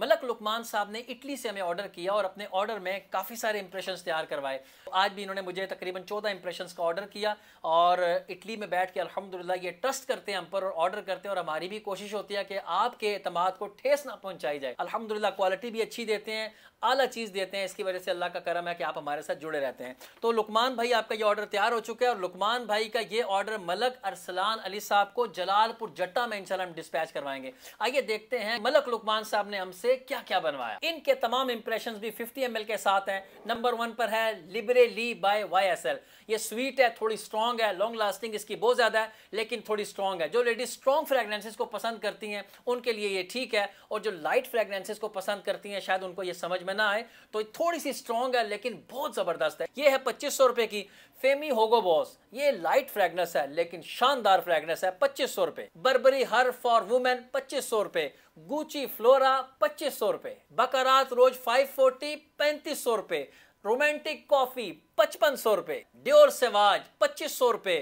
मलक लुकमान साहब ने इटली से हमें ऑर्डर किया और अपने ऑर्डर में काफ़ी सारे इंप्रेशन तैयार करवाए आज भी इन्होंने मुझे तकरीबन चौदह इंप्रेशन का ऑर्डर किया और इटली में बैठ के अलहमदिल्ला ये ट्रस्ट करते हैं हम पर और ऑर्डर करते हैं और हमारी भी कोशिश होती है कि आपके अतमाद को ठेस ना पहुंचाई जाए अलहमदिल्ला क्वालिटी भी अच्छी देते हैं आला चीज़ देते हैं इसकी वजह से अल्लाह का करम है कि आप हमारे साथ जुड़े रहते हैं तो लुकमान भाई आपका ये ऑर्डर तैयार हो चुका है और लुकमान भाई का ये ऑर्डर मलक अरसलान अली साहब को जलालपुर जट्टा में इंशाल्लाह हम डिस्पैच करवाएंगे आइए देखते हैं मलक लुकमान साहब ने हमसे से क्या क्या बनवाया इनके तमाम इंप्रेशन भी 50 एम के साथ हैं नंबर वन पर है लिबरे ली बाय वाई एस ये स्वीट है थोड़ी स्ट्रॉन्ग है लॉन्ग लास्टिंग इसकी बहुत ज़्यादा है लेकिन थोड़ी स्ट्रॉन्ग है जो लेडीज स्ट्रॉन्ग फ्रेगरेंसेज को पसंद करती हैं उनके लिए ये ठीक है और जो लाइट फ्रेगरेंसेज को पसंद करती हैं शायद उनको ये समझ में ना आए तो थोड़ी सी स्ट्रॉन्ग है लेकिन बहुत ज़बरदस्त है ये है पच्चीस रुपए की फेमी होगो बॉस ये लाइट फ्रेगनेस है लेकिन शानदार फ्रेगनेस है पच्चीस सौ रुपए बर्बरी हर फॉर वुमेन पच्चीस सौ रुपए गुची फ्लोरा पच्चीस सौ रुपए बकरात रोज फाइव फोर्टी पैंतीस सौ रुपए रोमांटिक कॉफी पचपन सौ रुपए ड्योर सेवाज पच्चीस सौ रुपए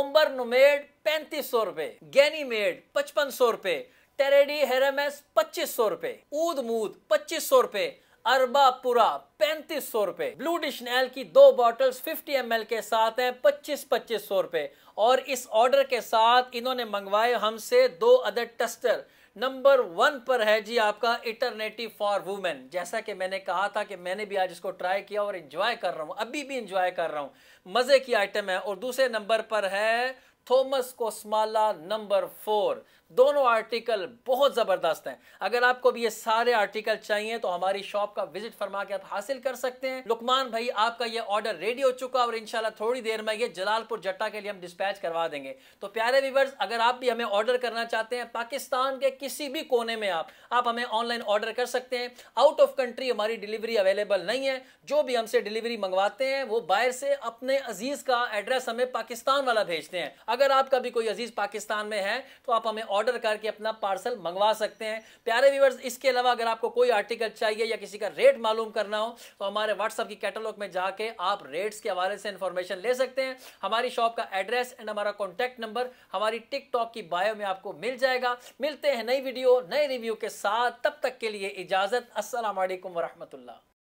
उम्बर नुमेड पैंतीस सौ रुपए गैनी मेड पचपन सौ रुपए टेरेडी हेरेमेस पच्चीस सौ रुपए ऊद मूद पच्चीस सौ रुपए अरबापुरा पैंतीस सौ रुपए ब्लू डिशनैल की दो बॉटल्स 50 एम के साथ हैं पच्चीस पच्चीस सौ रुपए और इस ऑर्डर के साथ इन्होंने मंगवाए हमसे दो अदर टस्टर नंबर वन पर है जी आपका इटरनेटिव फॉर वुमेन जैसा कि मैंने कहा था कि मैंने भी आज इसको ट्राई किया और इंजॉय कर रहा हूँ अभी भी इंजॉय कर रहा हूँ मज़े की आइटम है और दूसरे नंबर पर है थॉमस कोस्माला नंबर फोर दोनों आर्टिकल बहुत ज़बरदस्त हैं अगर आपको भी ये सारे आर्टिकल चाहिए तो हमारी शॉप का विजिट फरमा के आप हासिल कर सकते हैं लुकमान भाई आपका ये ऑर्डर रेडी हो चुका और इनशाला थोड़ी देर में ये जलालपुर जट्टा के लिए हम डिस्पैच करवा देंगे तो प्यारे व्यूवर्स अगर आप भी हमें ऑर्डर करना चाहते हैं पाकिस्तान के किसी भी कोने में आप आप हमें ऑनलाइन ऑर्डर कर सकते हैं आउट ऑफ कंट्री हमारी डिलीवरी अवेलेबल नहीं है जो भी हमसे डिलीवरी मंगवाते हैं वो बाहर से अपने अजीज का एड्रेस हमें पाकिस्तान वाला भेजते हैं अगर आपका भी कोई अजीज पाकिस्तान में है तो आप हमें ऑर्डर करके अपना पार्सल मंगवा सकते हैं प्यारे व्यूवर्स इसके अलावा अगर आपको कोई आर्टिकल चाहिए या किसी का रेट मालूम करना हो तो हमारे व्हाट्सअप की कैटलॉग में जाके आप रेट्स के हवाले से इंफॉर्मेशन ले सकते हैं हमारी शॉप का एड्रेस एंड हमारा कॉन्टैक्ट नंबर हमारी टिकटॉक की बायो में आपको मिल जाएगा मिलते हैं नई वीडियो नए रिव्यू के साथ तब तक के लिए इजाजत असल वरहमल्ला